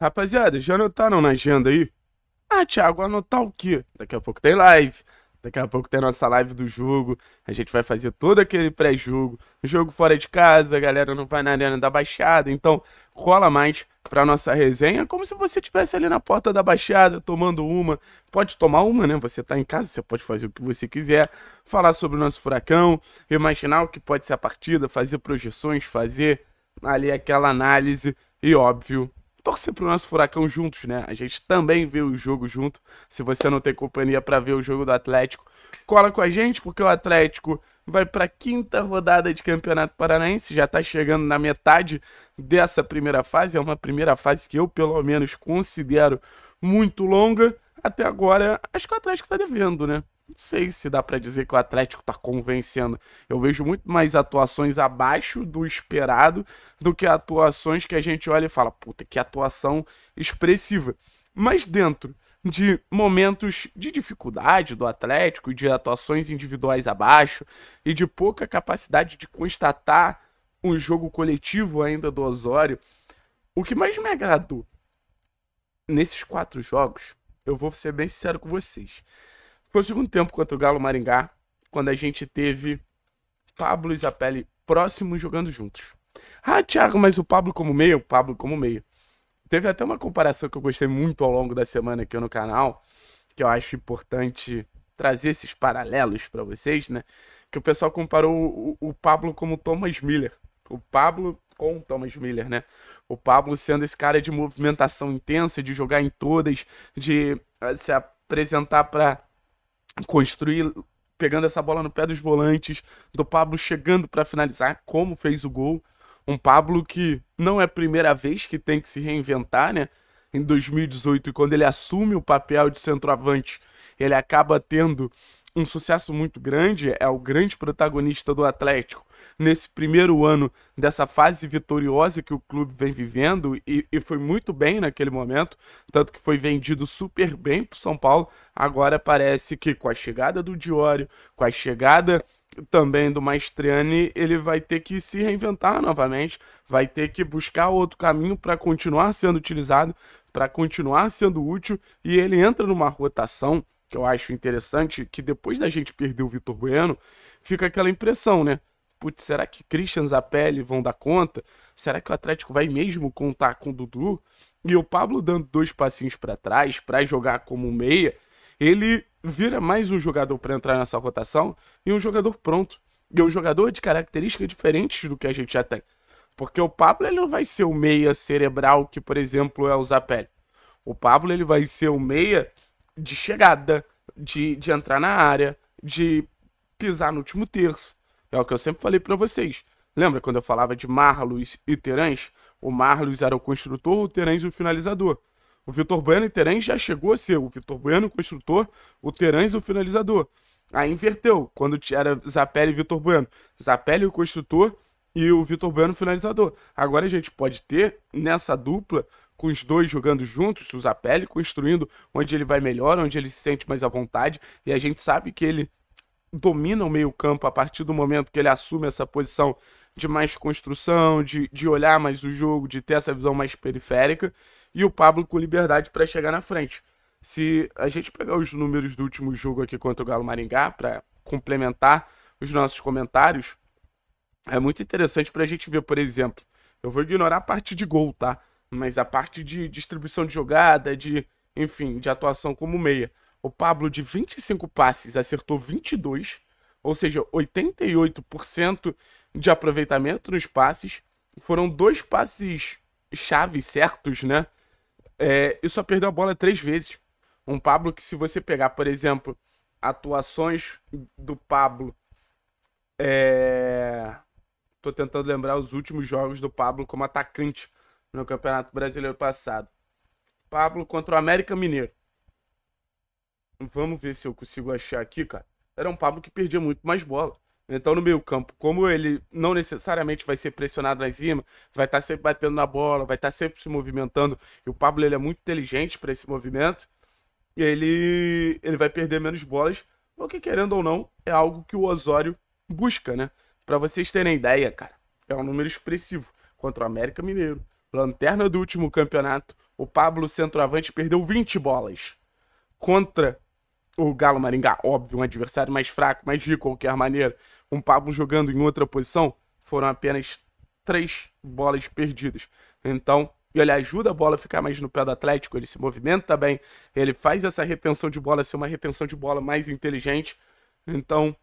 Rapaziada, já anotaram na agenda aí? Ah, Thiago, anotar o quê? Daqui a pouco tem live. Daqui a pouco tem a nossa live do jogo. A gente vai fazer todo aquele pré-jogo. Jogo fora de casa, a galera não vai na Arena da Baixada. Então, cola mais pra nossa resenha. Como se você estivesse ali na porta da Baixada, tomando uma. Pode tomar uma, né? Você tá em casa, você pode fazer o que você quiser. Falar sobre o nosso furacão. Imaginar o que pode ser a partida. Fazer projeções, fazer ali aquela análise. E óbvio, torcer pro nosso Furacão juntos, né? A gente também vê o jogo junto. Se você não tem companhia para ver o jogo do Atlético, cola com a gente, porque o Atlético vai para a quinta rodada de Campeonato Paranaense, já está chegando na metade dessa primeira fase. É uma primeira fase que eu, pelo menos, considero muito longa. Até agora, acho que o Atlético está devendo, né? não sei se dá para dizer que o Atlético tá convencendo. Eu vejo muito mais atuações abaixo do esperado do que atuações que a gente olha e fala, puta, que atuação expressiva. Mas dentro de momentos de dificuldade do Atlético, de atuações individuais abaixo e de pouca capacidade de constatar um jogo coletivo ainda do Osório, o que mais me agradou nesses quatro jogos, eu vou ser bem sincero com vocês foi o segundo tempo contra o Galo Maringá, quando a gente teve Pablo e Zapelli próximos jogando juntos. Ah, Thiago, mas o Pablo como meio? O Pablo como meio. Teve até uma comparação que eu gostei muito ao longo da semana aqui no canal, que eu acho importante trazer esses paralelos para vocês, né? Que o pessoal comparou o, o, o Pablo como Thomas Miller. O Pablo com o Thomas Miller, né? O Pablo sendo esse cara de movimentação intensa, de jogar em todas, de ah, se apresentar para construir pegando essa bola no pé dos volantes, do Pablo chegando para finalizar, como fez o gol. Um Pablo que não é a primeira vez que tem que se reinventar, né? Em 2018, quando ele assume o papel de centroavante, ele acaba tendo um sucesso muito grande, é o grande protagonista do Atlético nesse primeiro ano dessa fase vitoriosa que o clube vem vivendo e, e foi muito bem naquele momento, tanto que foi vendido super bem para São Paulo. Agora parece que com a chegada do Diório, com a chegada também do Maestriani, ele vai ter que se reinventar novamente, vai ter que buscar outro caminho para continuar sendo utilizado, para continuar sendo útil, e ele entra numa rotação que eu acho interessante, que depois da gente perder o Vitor Bueno, fica aquela impressão, né? putz, será que Christian Zapelli vão dar conta? Será que o Atlético vai mesmo contar com o Dudu? E o Pablo dando dois passinhos para trás para jogar como meia, ele vira mais um jogador para entrar nessa rotação e um jogador pronto. E um jogador de características diferentes do que a gente já tem. Porque o Pablo ele não vai ser o meia cerebral que, por exemplo, é o Zapelli. O Pablo ele vai ser o meia de chegada, de, de entrar na área, de pisar no último terço. É o que eu sempre falei para vocês. Lembra quando eu falava de Marlos e Terãs? O Marlos era o construtor, o Terãs o finalizador. O Vitor Bueno e Terãs já chegou a ser o Vitor Bueno o construtor, o Terãs o finalizador. Aí inverteu, quando era Zapelli e Vitor Bueno. Zapelli o construtor e o Vitor Bueno o finalizador. Agora a gente pode ter nessa dupla com os dois jogando juntos, o Zapelli construindo onde ele vai melhor, onde ele se sente mais à vontade, e a gente sabe que ele domina o meio-campo a partir do momento que ele assume essa posição de mais construção, de, de olhar mais o jogo, de ter essa visão mais periférica, e o Pablo com liberdade para chegar na frente. Se a gente pegar os números do último jogo aqui contra o Galo Maringá, para complementar os nossos comentários, é muito interessante para a gente ver, por exemplo, eu vou ignorar a parte de gol, tá? Mas a parte de distribuição de jogada, de, enfim, de atuação como meia. O Pablo, de 25 passes, acertou 22, ou seja, 88% de aproveitamento nos passes. Foram dois passes chaves certos, né? É, e só perdeu a bola três vezes. Um Pablo que, se você pegar, por exemplo, atuações do Pablo. É... Tô tentando lembrar os últimos jogos do Pablo como atacante no Campeonato Brasileiro passado. Pablo contra o América Mineiro. Vamos ver se eu consigo achar aqui, cara. Era um Pablo que perdia muito mais bola. Então, no meio campo, como ele não necessariamente vai ser pressionado lá em cima, vai estar tá sempre batendo na bola, vai estar tá sempre se movimentando, e o Pablo ele é muito inteligente para esse movimento, ele, ele vai perder menos bolas, o que, querendo ou não, é algo que o Osório busca, né? Para vocês terem ideia, cara, é um número expressivo contra o América Mineiro. Lanterna do último campeonato, o Pablo Centroavante perdeu 20 bolas. Contra o Galo Maringá, óbvio, um adversário mais fraco, mas de qualquer maneira, um Pablo jogando em outra posição, foram apenas três bolas perdidas. Então, ele ajuda a bola a ficar mais no pé do Atlético, ele se movimenta bem, ele faz essa retenção de bola ser uma retenção de bola mais inteligente. Então,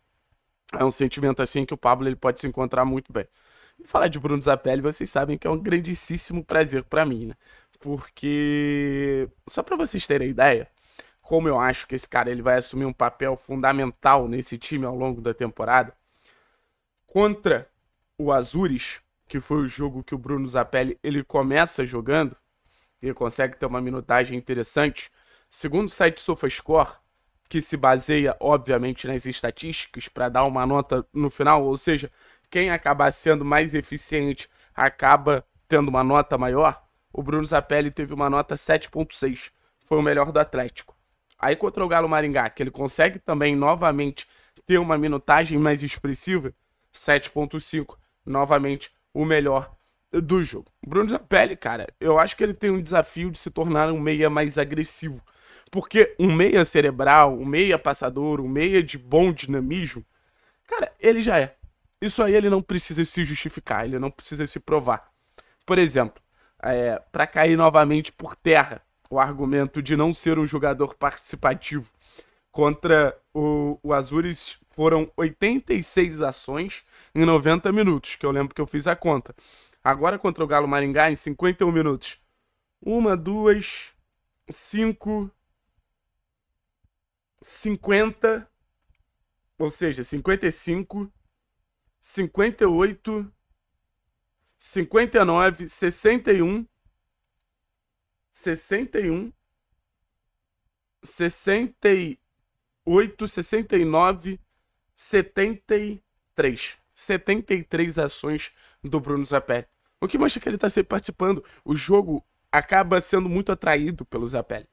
é um sentimento assim que o Pablo ele pode se encontrar muito bem. E falar de Bruno Zapelli, vocês sabem que é um grandíssimo prazer para mim, né? Porque, só para vocês terem ideia, como eu acho que esse cara ele vai assumir um papel fundamental nesse time ao longo da temporada, contra o Azures, que foi o jogo que o Bruno Zapelli ele começa jogando e consegue ter uma minutagem interessante. Segundo o site SofaScore, que se baseia obviamente nas estatísticas para dar uma nota no final, ou seja, quem acabar sendo mais eficiente acaba tendo uma nota maior. O Bruno Zapelli teve uma nota 7.6, foi o melhor do Atlético. Aí contra o Galo Maringá, que ele consegue também novamente ter uma minutagem mais expressiva, 7.5, novamente o melhor do jogo. Bruno Zappelli, cara, eu acho que ele tem um desafio de se tornar um meia mais agressivo. Porque um meia cerebral, um meia passador, um meia de bom dinamismo, cara, ele já é. Isso aí ele não precisa se justificar, ele não precisa se provar. Por exemplo, é, para cair novamente por terra o argumento de não ser um jogador participativo. Contra o, o Azures foram 86 ações em 90 minutos, que eu lembro que eu fiz a conta. Agora contra o Galo Maringá em 51 minutos. Uma, duas, cinco, 50, ou seja, 55, 58, 59, 61 61, 68, 69, 73. 73 ações do Bruno Zapelli. O que mostra que ele está sempre participando. O jogo acaba sendo muito atraído pelo Zapelli.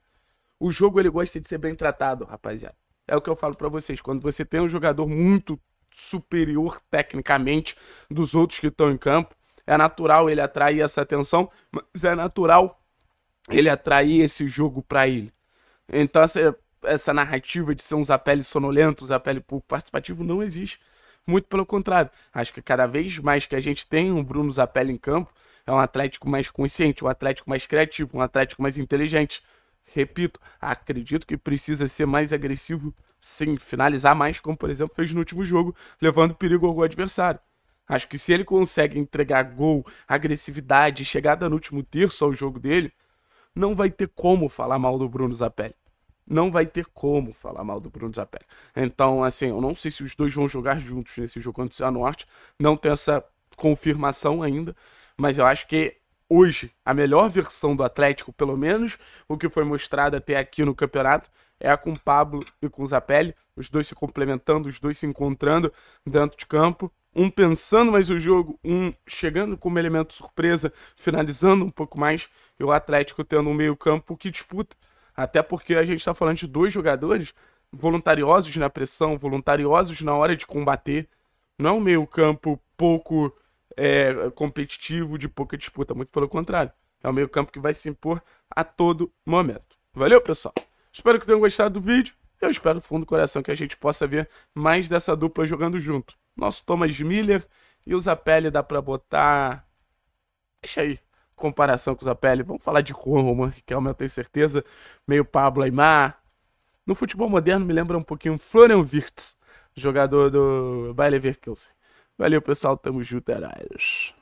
O jogo ele gosta de ser bem tratado, rapaziada. É o que eu falo para vocês. Quando você tem um jogador muito superior tecnicamente dos outros que estão em campo, é natural ele atrair essa atenção, mas é natural ele atrair esse jogo para ele. Então essa, essa narrativa de ser um Zapelli sonolento, um Zapelli pouco participativo, não existe. Muito pelo contrário. Acho que cada vez mais que a gente tem um Bruno Zapelli em campo, é um Atlético mais consciente, um Atlético mais criativo, um Atlético mais inteligente. Repito, acredito que precisa ser mais agressivo, sim, finalizar mais, como por exemplo fez no último jogo, levando perigo ao adversário. Acho que se ele consegue entregar gol, agressividade, chegada no último terço ao jogo dele, não vai ter como falar mal do Bruno Zapelli. Não vai ter como falar mal do Bruno Zapelli. Então, assim, eu não sei se os dois vão jogar juntos nesse jogo contra o Norte. Não tem essa confirmação ainda, mas eu acho que hoje a melhor versão do Atlético, pelo menos o que foi mostrado até aqui no campeonato, é a com o Pablo e com o Zapelli, os dois se complementando, os dois se encontrando dentro de campo, um pensando mais o jogo, um chegando como elemento surpresa, finalizando um pouco mais, e o Atlético tendo um meio-campo que disputa, até porque a gente está falando de dois jogadores voluntariosos na pressão, voluntariosos na hora de combater, não é um meio-campo pouco é, competitivo, de pouca disputa, muito pelo contrário. É um meio-campo que vai se impor a todo momento. Valeu, pessoal! Espero que tenham gostado do vídeo. Eu espero do fundo do coração que a gente possa ver mais dessa dupla jogando junto. Nosso Thomas Miller e o Zapelli dá pra botar... Deixa aí, comparação com o Zapelli. Vamos falar de Roma, que é o meu, tenho certeza, meio Pablo Aymar. No futebol moderno me lembra um pouquinho Florian Wirtz, jogador do Bayer Leverkusen. Valeu, pessoal. Tamo junto, Heróis. É